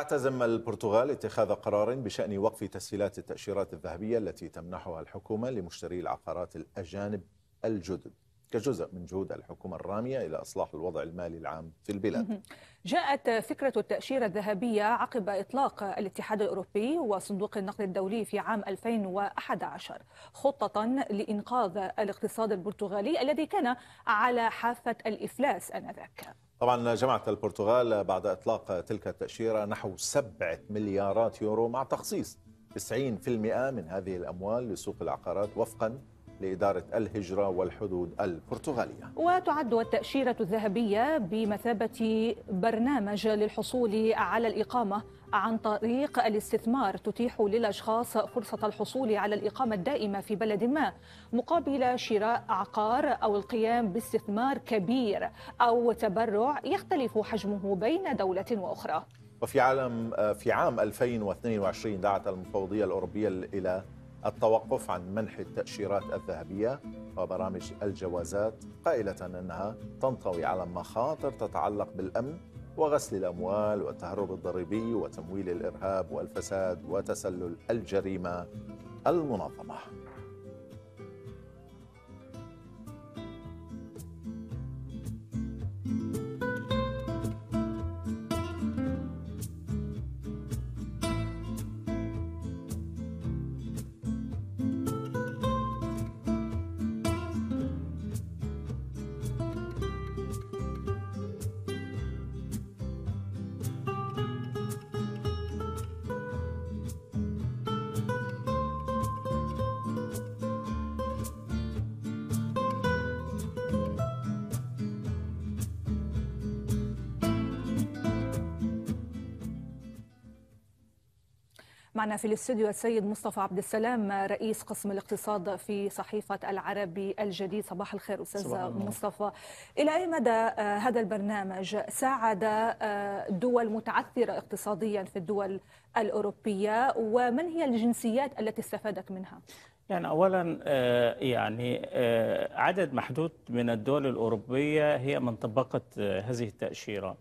تعتزم البرتغال اتخاذ قرار بشأن وقف تسهيلات التأشيرات الذهبية التي تمنحها الحكومة لمشتري العقارات الأجانب الجدد كجزء من جهود الحكومة الرامية إلى إصلاح الوضع المالي العام في البلاد جاءت فكرة التأشيرة الذهبية عقب إطلاق الاتحاد الأوروبي وصندوق النقد الدولي في عام 2011 خطة لإنقاذ الاقتصاد البرتغالي الذي كان على حافة الإفلاس آنذاك طبعا جمعت البرتغال بعد إطلاق تلك التأشيرة نحو 7 مليارات يورو مع تخصيص 90% من هذه الأموال لسوق العقارات وفقا لإدارة الهجرة والحدود البرتغالية وتعد التأشيرة الذهبية بمثابة برنامج للحصول على الإقامة عن طريق الاستثمار تتيح للأشخاص فرصة الحصول على الإقامة الدائمة في بلد ما مقابل شراء عقار أو القيام باستثمار كبير أو تبرع يختلف حجمه بين دولة وأخرى وفي عالم في عام 2022 دعت المفوضية الأوروبية إلى التوقف عن منح التأشيرات الذهبية وبرامج الجوازات قائلة أنها تنطوي على مخاطر تتعلق بالأمن وغسل الأموال والتهرب الضريبي وتمويل الإرهاب والفساد وتسلل الجريمة المنظمة معنا في الاستوديو السيد مصطفى عبد السلام رئيس قسم الاقتصاد في صحيفة العربي الجديد صباح الخير أستاذ مصطفى الله. إلى أي مدى آه، هذا البرنامج ساعد آه، دول متعثرة اقتصاديا في الدول الأوروبية ومن هي الجنسيات التي استفادت منها؟ يعني اولا آه، يعني عدد محدود من الدول الاوروبيه هي من طبقت هذه التاشيره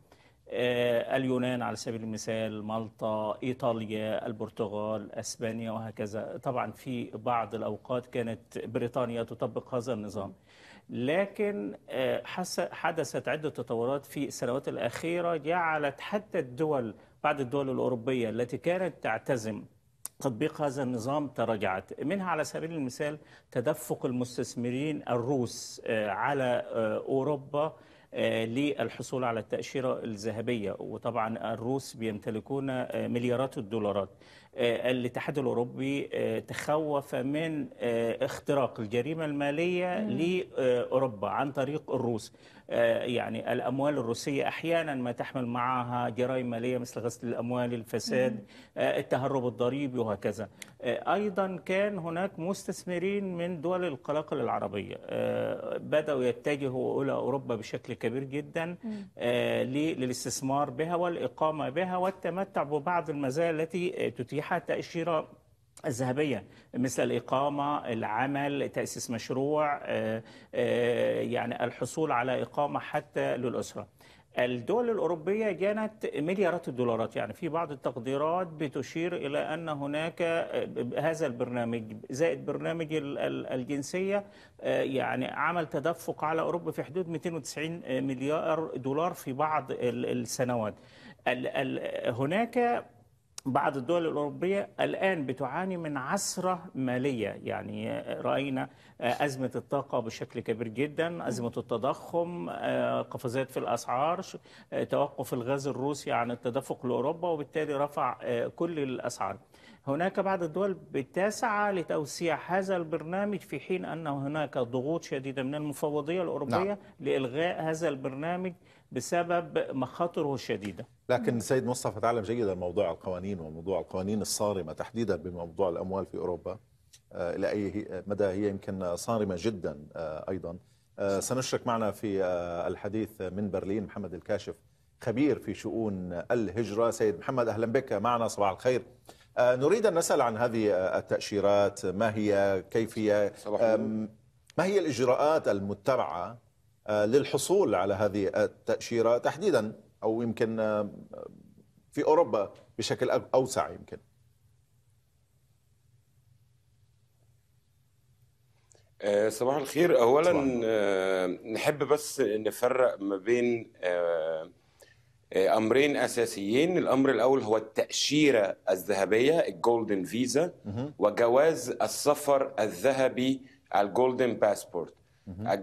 آه، اليونان على سبيل المثال مالطا إيطاليا البرتغال أسبانيا وهكذا طبعا في بعض الأوقات كانت بريطانيا تطبق هذا النظام لكن آه، حدثت عدة تطورات في السنوات الأخيرة جعلت حتى الدول بعض الدول الأوروبية التي كانت تعتزم تطبيق هذا النظام تراجعت منها على سبيل المثال تدفق المستثمرين الروس آه، على أوروبا للحصول على التأشيرة الذهبية وطبعا الروس بيمتلكون مليارات الدولارات آه، الاتحاد الاوروبي آه، تخوف من آه، اختراق الجريمه الماليه لاوروبا عن طريق الروس يعني الاموال الروسيه احيانا ما تحمل معها جرائم ماليه مثل غسل الاموال الفساد التهرب الضريبي وهكذا ايضا كان هناك مستثمرين من دول القلاقل العربيه بداوا يتجهوا الى اوروبا بشكل كبير جدا للاستثمار بها والاقامه بها والتمتع ببعض المزايا التي تتيح حتى تأشيرة الذهبية مثل الإقامة العمل تأسيس مشروع آه، آه، يعني الحصول على إقامة حتى للأسرة الدول الأوروبية كانت مليارات الدولارات يعني في بعض التقديرات بتشير إلى أن هناك آه، هذا البرنامج زائد برنامج الجنسية يعني عمل تدفق على أوروبا في حدود 290 مليار دولار في بعض السنوات هناك بعض الدول الأوروبية الآن بتعاني من عسرة مالية يعني رأينا آه، أزمة الطاقة بشكل كبير جدا أزمة التضخم آه، قفزات في الأسعار آه، توقف الغاز الروسي عن التدفق لأوروبا وبالتالي رفع كل الأسعار هناك بعض الدول تسعى لتوسيع هذا البرنامج في حين أن هناك ضغوط شديدة من المفوضية الأوروبية نعم. لإلغاء هذا البرنامج بسبب مخاطره الشديدة لكن سيد مصطفى تعلم جيدا موضوع القوانين وموضوع القوانين الصارمة تحديدا بموضوع الأموال في أوروبا آه، إلى أي مدى هي يمكن صارمة جدا آه، أيضا آه، سنشرك معنا في الحديث من برلين محمد الكاشف خبير في شؤون الهجرة سيد محمد أهلا بك معنا صباح الخير آه، نريد أن نسأل عن هذه آه، التأشيرات ما هي كيف هي ما هي الإجراءات المتبعة آه، للحصول على هذه التأشيرة تحديدا أو يمكن في أوروبا بشكل أوسع يمكن صباح الخير اولا صباح. نحب بس نفرق ما بين آه، امرين اساسيين الامر الاول هو التاشيره الذهبيه الجولدن فيزا وجواز السفر الذهبي الجولدن باسبورت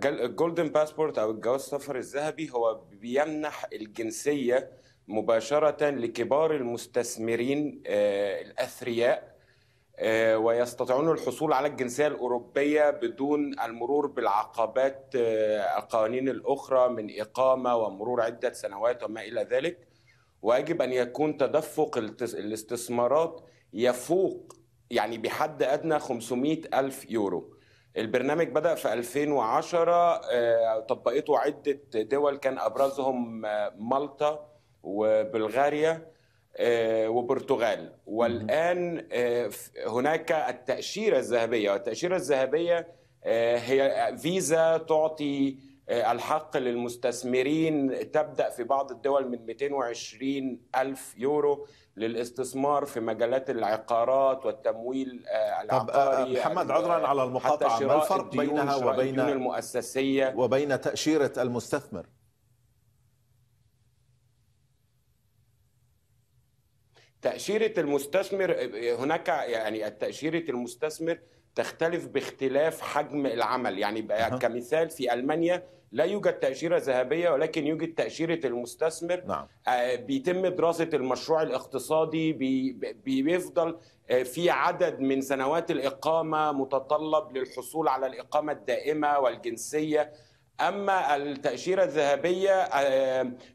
الجولدن باسبورت او الجواز السفر الذهبي هو بيمنح الجنسيه مباشره لكبار المستثمرين آه، الاثرياء آه، ويستطيعون الحصول على الجنسية الأوروبية بدون المرور بالعقبات آه، القوانين الأخرى من إقامة ومرور عدة سنوات وما إلى ذلك ويجب أن يكون تدفق الاستثمارات يفوق يعني بحد أدنى 500 ألف يورو البرنامج بدأ في 2010 آه، طبقته عدة دول كان أبرزهم مالطا وبلغاريا آه، وبرتغال والآن آه، هناك التأشيرة الذهبية والتأشيرة الذهبية آه، هي فيزا تعطي الحق للمستثمرين تبدأ في بعض الدول من 220 ألف يورو للاستثمار في مجالات العقارات والتمويل العقاري طب محمد عذرا على المقاطعة ما الفرق بينها وبين المؤسسية وبين تأشيرة المستثمر تأشيرة المستثمر هناك يعني تأشيرة المستثمر تختلف باختلاف حجم العمل يعني كمثال في ألمانيا لا يوجد تأشيرة ذهبية ولكن يوجد تأشيرة المستثمر نعم. آه، بيتم دراسة المشروع الاقتصادي بي بيفضل آه، في عدد من سنوات الإقامة متطلب للحصول على الإقامة الدائمة والجنسية أما التأشيرة الذهبية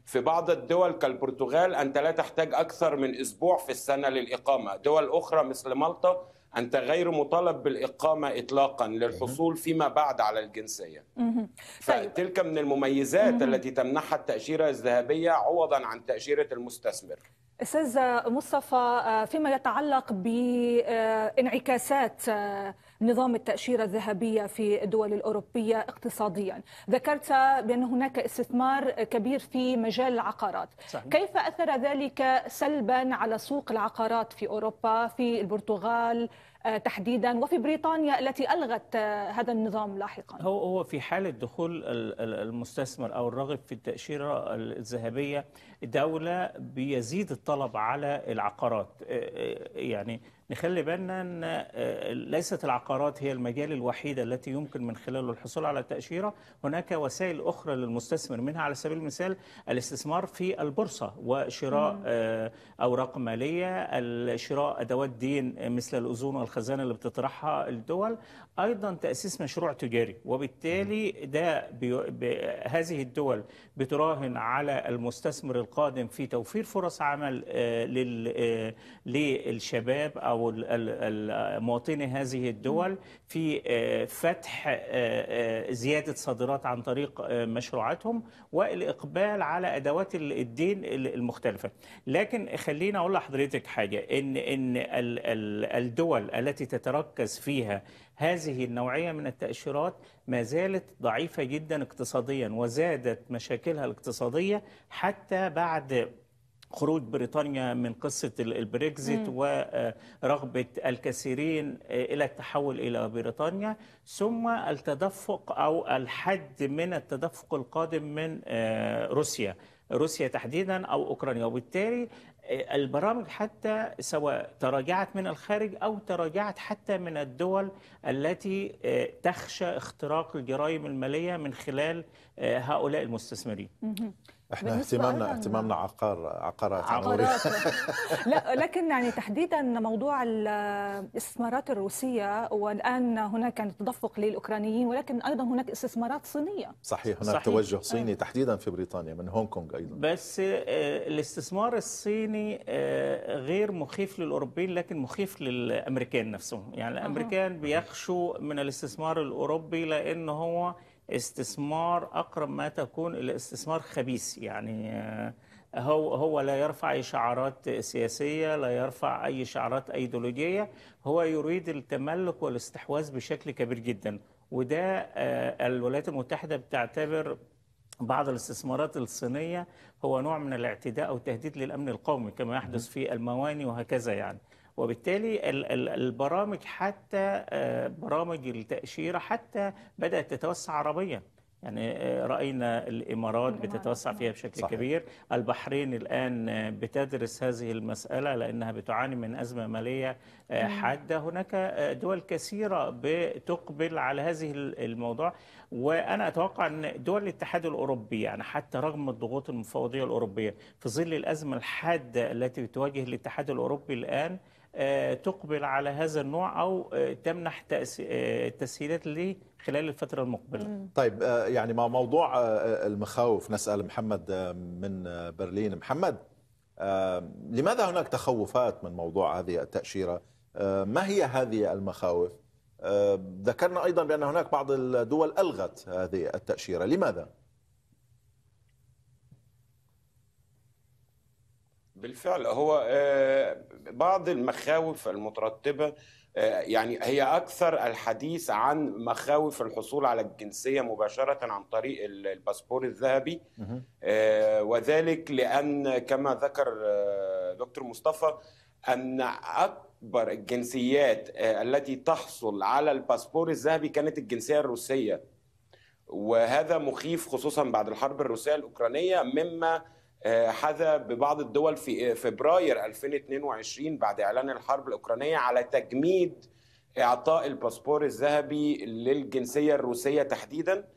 في بعض الدول كالبرتغال أنت لا تحتاج أكثر من أسبوع في السنة للإقامة دول أخرى مثل مالطا أنت غير مطالب بالإقامة إطلاقا للحصول فيما بعد على الجنسية طيب. فتلك من المميزات التي تمنحها التأشيرة الذهبية عوضا عن تأشيرة المستثمر استاذ مصطفى آه، فيما يتعلق بانعكاسات آه، نظام التأشيرة الذهبية في الدول الأوروبية اقتصاديا ذكرت بأن هناك استثمار كبير في مجال العقارات صحيح. كيف أثر ذلك سلبا على سوق العقارات في أوروبا في البرتغال آه، تحديدا وفي بريطانيا التي ألغت آه، هذا النظام لاحقا هو هو في حالة دخول المستثمر أو الراغب في التأشيرة الذهبية الدولة بيزيد الطلب على العقارات آه، يعني نخلي بالنا أن آه، ليست العقارات هي المجال الوحيد التي يمكن من خلاله الحصول على التأشيرة هناك وسائل أخرى للمستثمر منها على سبيل المثال الاستثمار في البورصة وشراء آه، أوراق مالية شراء أدوات دين مثل الأذون والخزانة اللي بتطرحها الدول أيضا تأسيس مشروع تجاري وبالتالي ده هذه الدول بتراهن على المستثمر القادم في توفير فرص عمل آه، للشباب أو أو مواطني هذه الدول في آه، فتح آه، آه، زيادة صادرات عن طريق مشروعاتهم والإقبال على أدوات الدين المختلفة لكن خلينا أقول لحضرتك حاجة إن, إن الدول التي تتركز فيها هذه النوعية من التأشيرات ما زالت ضعيفة جدا اقتصاديا وزادت مشاكلها الاقتصادية حتى بعد خروج بريطانيا من قصة البريكزيت ورغبة الكثيرين آه، إلى التحول إلى بريطانيا ثم التدفق أو الحد من التدفق القادم من آه، روسيا روسيا تحديدا أو أوكرانيا وبالتالي آه، البرامج حتى سواء تراجعت من الخارج أو تراجعت حتى من الدول التي تخشى اختراق الجرائم المالية من خلال هؤلاء المستثمرين احنا اهتمامنا اهتمامنا عقار عقارات عمورية لا لكن يعني تحديدا موضوع الاستثمارات الروسيه والان هناك يعني تدفق للاوكرانيين ولكن ايضا هناك استثمارات صينيه صحيح هناك صحيح. توجه صيني آه. تحديدا في بريطانيا من هونغ كونغ ايضا بس آه، الاستثمار الصيني آه، غير مخيف للاوروبيين لكن مخيف للامريكان نفسهم يعني الامريكان بيخشوا من الاستثمار الاوروبي لان هو استثمار اقرب ما تكون الى استثمار خبيث يعني آه، هو هو لا يرفع اي شعارات سياسيه لا يرفع اي شعارات ايديولوجيه هو يريد التملك والاستحواذ بشكل كبير جدا وده آه، الولايات المتحده بتعتبر بعض الاستثمارات الصينيه هو نوع من الاعتداء او تهديد للامن القومي كما يحدث في المواني وهكذا يعني وبالتالي البرامج حتى آه، برامج التأشيرة حتى بدأت تتوسع عربيا يعني آه، راينا الامارات بتتوسع فيها بشكل صحيح. كبير البحرين الان آه، بتدرس هذه المساله لانها بتعاني من ازمه ماليه حاده هناك دول كثيره بتقبل على هذه الموضوع وانا اتوقع ان دول الاتحاد الاوروبي يعني حتى رغم الضغوط المفوضيه الاوروبيه في ظل الازمه الحاده التي بتواجه الاتحاد الاوروبي الان آه، تقبل على هذا النوع أو آه، تمنح آه، تسهيلات ليه خلال الفترة المقبلة طيب يعني مع موضوع المخاوف نسأل محمد من برلين محمد لماذا هناك تخوفات من موضوع هذه التأشيرة ما هي هذه المخاوف ذكرنا أيضا بأن هناك بعض الدول ألغت هذه التأشيرة لماذا؟ بالفعل هو آه، بعض المخاوف المترتبه آه، يعني هي اكثر الحديث عن مخاوف الحصول على الجنسيه مباشره عن طريق الباسبور الذهبي آه، وذلك لان كما ذكر دكتور مصطفى ان اكبر الجنسيات التي تحصل على الباسبور الذهبي كانت الجنسيه الروسيه وهذا مخيف خصوصا بعد الحرب الروسيه الاوكرانيه مما آه، حذى ببعض الدول في فبراير 2022 بعد اعلان الحرب الاوكرانيه على تجميد اعطاء الباسبور الذهبي للجنسيه الروسيه تحديدا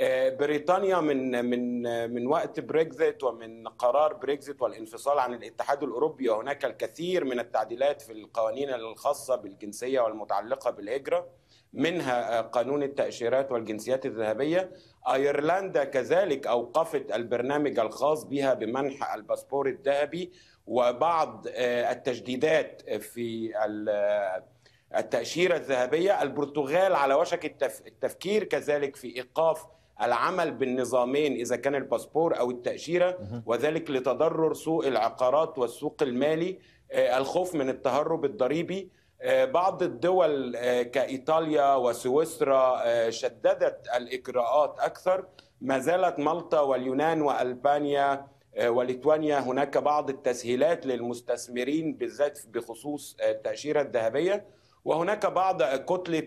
آه، بريطانيا من من من وقت بريكزيت ومن قرار بريكزيت والانفصال عن الاتحاد الاوروبي وهناك الكثير من التعديلات في القوانين الخاصه بالجنسيه والمتعلقه بالهجره منها آه، قانون التأشيرات والجنسيات الذهبية أيرلندا كذلك أوقفت البرنامج الخاص بها بمنح الباسبور الذهبي وبعض آه، التجديدات في آه، التأشيرة الذهبية البرتغال على وشك التفكير كذلك في إيقاف العمل بالنظامين اذا كان الباسبور او التاشيره وذلك لتضرر سوق العقارات والسوق المالي الخوف من التهرب الضريبي آه، بعض الدول آه، كايطاليا وسويسرا آه، شددت الاجراءات اكثر ما زالت مالطا واليونان والبانيا وليتوانيا هناك بعض التسهيلات للمستثمرين بالذات بخصوص التاشيره الذهبيه وهناك بعض كتله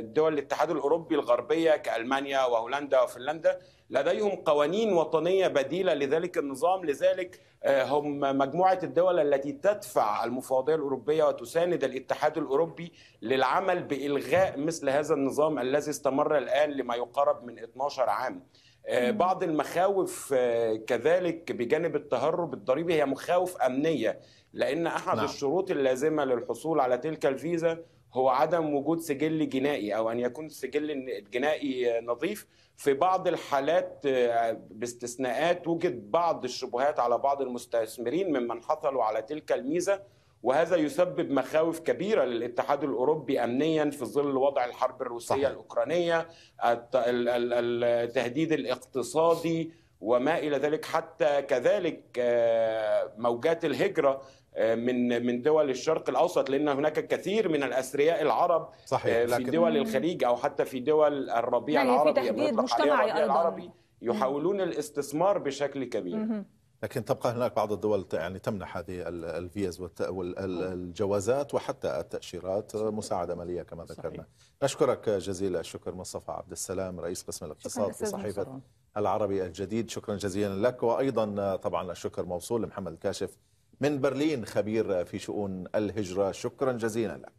دول الاتحاد الاوروبي الغربيه كالمانيا وهولندا وفنلندا لديهم قوانين وطنية بديلة لذلك النظام لذلك آه، هم مجموعة الدول التي تدفع المفوضية الأوروبية وتساند الاتحاد الأوروبي للعمل بإلغاء مثل هذا النظام الذي استمر الآن لما يقارب من 12 عام آه، بعض المخاوف آه، كذلك بجانب التهرب الضريبي هي مخاوف أمنية لأن أحد نعم. الشروط اللازمة للحصول على تلك الفيزا هو عدم وجود سجل جنائي او ان يكون السجل الجنائي نظيف في بعض الحالات آه، باستثناءات وجد بعض الشبهات على بعض المستثمرين ممن حصلوا على تلك الميزه وهذا يسبب مخاوف كبيره للاتحاد الاوروبي امنيا في ظل وضع الحرب الروسيه الاوكرانيه التهديد الاقتصادي وما الى ذلك حتى كذلك آه، موجات الهجره آه، من من دول الشرق الاوسط لان هناك الكثير من الاثرياء العرب آه، صحيح في لكن... دول الخليج او حتى في دول الربيع يعني العربي في تحديد مجتمعي ايضا العربي يحاولون الاستثمار بشكل كبير لكن تبقى هناك بعض الدول يعني تمنح هذه الفيز والجوازات وحتى التاشيرات آه، مساعده ماليه كما ذكرنا. نشكرك جزيل الشكر مصطفى عبد السلام رئيس قسم الاقتصاد في صحيفه العربي الجديد شكرا جزيلا لك وايضا طبعا الشكر موصول لمحمد الكاشف من برلين خبير في شؤون الهجرة شكرا جزيلا لك